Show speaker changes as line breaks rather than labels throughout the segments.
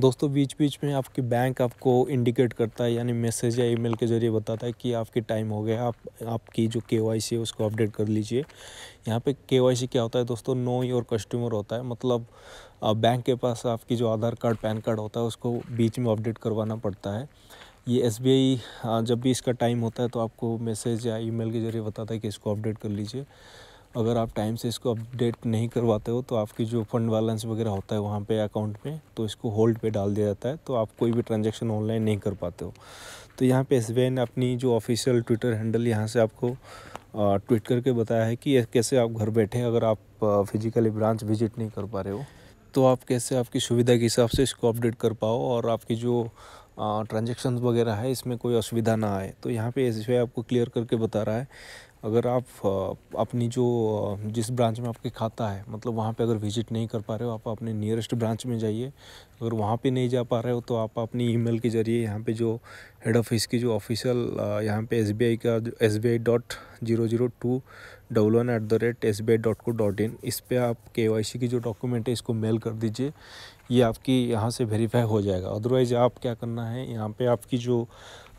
दोस्तों बीच बीच में आपके बैंक आपको इंडिकेट करता है यानी मैसेज या ईमेल के ज़रिए बताता है कि आपके टाइम हो गया आप आपकी जो के वाई सी है उसको अपडेट कर लीजिए यहाँ पे के वाई सी क्या होता है दोस्तों नो योर कस्टमर होता है मतलब बैंक के पास आपकी जो आधार कार्ड पैन कार्ड होता है उसको बीच में अपडेट करवाना पड़ता है ये एस जब भी इसका टाइम होता है तो आपको मैसेज या ई के ज़रिए बताता है कि इसको अपडेट कर लीजिए अगर आप टाइम से इसको अपडेट नहीं करवाते हो तो आपकी जो फंड बैलेंस वगैरह होता है वहाँ पे अकाउंट में तो इसको होल्ड पे डाल दिया जाता है तो आप कोई भी ट्रांजैक्शन ऑनलाइन नहीं कर पाते हो तो यहाँ पे एस ने अपनी जो ऑफिशियल ट्विटर हैंडल यहाँ से आपको ट्वीट करके बताया है कि कैसे आप घर बैठे अगर आप फिजिकली ब्रांच विजिट नहीं कर पा रहे हो तो आप कैसे आपकी सुविधा के हिसाब से इसको अपडेट कर पाओ और आपकी जो ट्रांजेक्शन वगैरह है इसमें कोई असुविधा ना आए तो यहाँ पे एस आपको क्लियर करके बता रहा है अगर आप अपनी जो जिस ब्रांच में आपके खाता है मतलब वहाँ पे अगर विजिट नहीं कर पा रहे हो आप अपने नियरेस्ट ब्रांच में जाइए अगर वहाँ पे नहीं जा पा रहे हो तो आप अपनी ईमेल के ज़रिए यहाँ पे जो हेड ऑफिस की जो ऑफिशियल uh, यहाँ पे एस का S B I dot zero zero two double one at the rate S B I dot co dot in इस पर आप के वाई सी की जो डॉक्यूमेंट है इसको मेल कर दीजिए ये आपकी यहाँ से वेरीफाई हो जाएगा अदरवाइज़ आप क्या करना है यहाँ पे आपकी जो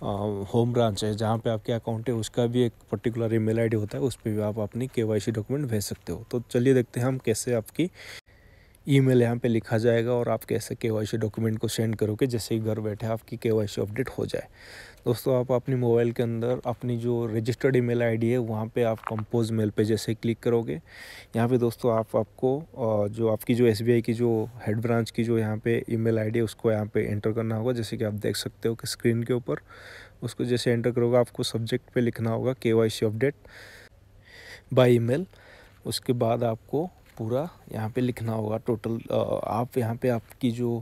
होम uh, ब्रांच है जहाँ पे आपके अकाउंट है उसका भी एक पर्टिकुलर ईमेल आईडी होता है उस पर भी आप अपनी के वाई सी डॉक्यूमेंट भेज सकते हो तो चलिए देखते हैं हम कैसे आपकी ईमेल यहाँ पे लिखा जाएगा और आप कैसे के डॉक्यूमेंट को सेंड करोगे जैसे ही घर बैठे आपकी के अपडेट हो जाए दोस्तों आप अपने मोबाइल के अंदर अपनी जो रजिस्टर्ड ईमेल आईडी है वहाँ पे आप कंपोज मेल पे जैसे क्लिक करोगे यहाँ पे दोस्तों आप आपको जो आपकी जो एस की जो हेड ब्रांच की जो यहाँ पे ईमेल आईडी है उसको यहाँ पे एंटर करना होगा जैसे कि आप देख सकते हो कि स्क्रीन के ऊपर उसको जैसे एंटर करोगे आपको सब्जेक्ट पर लिखना होगा के अपडेट बाई ई उसके बाद आपको पूरा यहाँ पे लिखना होगा टोटल आप यहाँ पे आपकी जो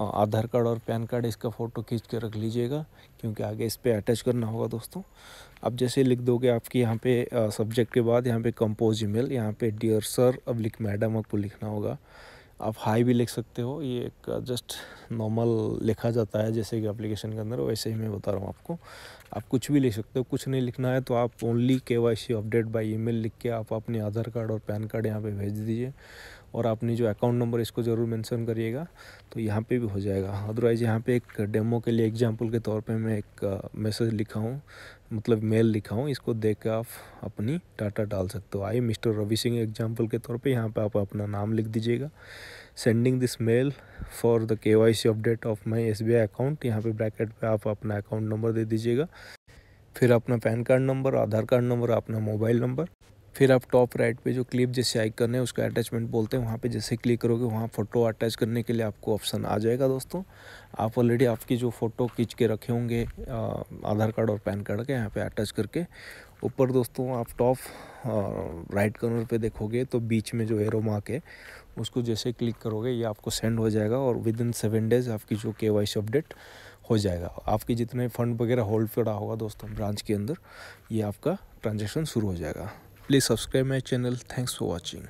आधार कार्ड और पैन कार्ड इसका फ़ोटो खींच के रख लीजिएगा क्योंकि आगे इस पर अटैच करना होगा दोस्तों अब जैसे लिख दोगे आपकी यहाँ पे सब्जेक्ट के बाद यहाँ पे कंपोज ईमेल यहाँ पे डियर सर अब लिख मैडम आपको लिखना होगा आप हाई भी लिख सकते हो ये एक जस्ट नॉर्मल लिखा जाता है जैसे कि एप्लीकेशन के अंदर वैसे ही मैं बता रहा हूँ आपको आप कुछ भी लिख सकते हो कुछ नहीं लिखना है तो आप only K Y C update by email लिख के आप अपने आधार कार्ड और पैन कार्ड यहाँ पे भेज दीजिए और आपने जो अकाउंट नंबर इसको ज़रूर मैंसन करिएगा तो यहाँ पर भी हो जाएगा अदरवाइज़ यहाँ पर एक डेमो के लिए एग्जाम्पल के तौर पर मैं एक मैसेज uh, लिखा हूँ मतलब मेल लिखा हूँ इसको देख के आप अपनी डाटा डाल सकते हो I mister Ravi Singh example के तौर पे यहाँ पे आप अपना नाम लिख दीजिएगा sending this mail for the K Y C update of my S B I account यहाँ पे ब्रैकेट पे आप अपना अकाउंट नंबर दे दीजिएगा फिर अपना PAN card number Aadhaar card number अपना मोबाइल नंबर फिर आप टॉप राइट पे जो क्लिप जैसे आई करने उसका अटैचमेंट बोलते हैं वहाँ पे जैसे क्लिक करोगे वहाँ फ़ोटो अटैच करने के लिए आपको ऑप्शन आ जाएगा दोस्तों आप ऑलरेडी आपकी जो फ़ोटो खींच के रखे होंगे आधार कार्ड और पैन कार्ड के यहाँ पे अटैच करके ऊपर दोस्तों आप टॉप राइट कॉर्नर पे देखोगे तो बीच में जो एरो मार्क है उसको जैसे क्लिक करोगे ये आपको सेंड हो जाएगा और विद इन सेवन डेज़ आपकी जो के अपडेट हो जाएगा आपके जितने फ़ंड वगैरह होल्ड पड़ा होगा दोस्तों ब्रांच के अंदर ये आपका ट्रांजेक्शन शुरू हो जाएगा Please subscribe my channel. Thanks for watching.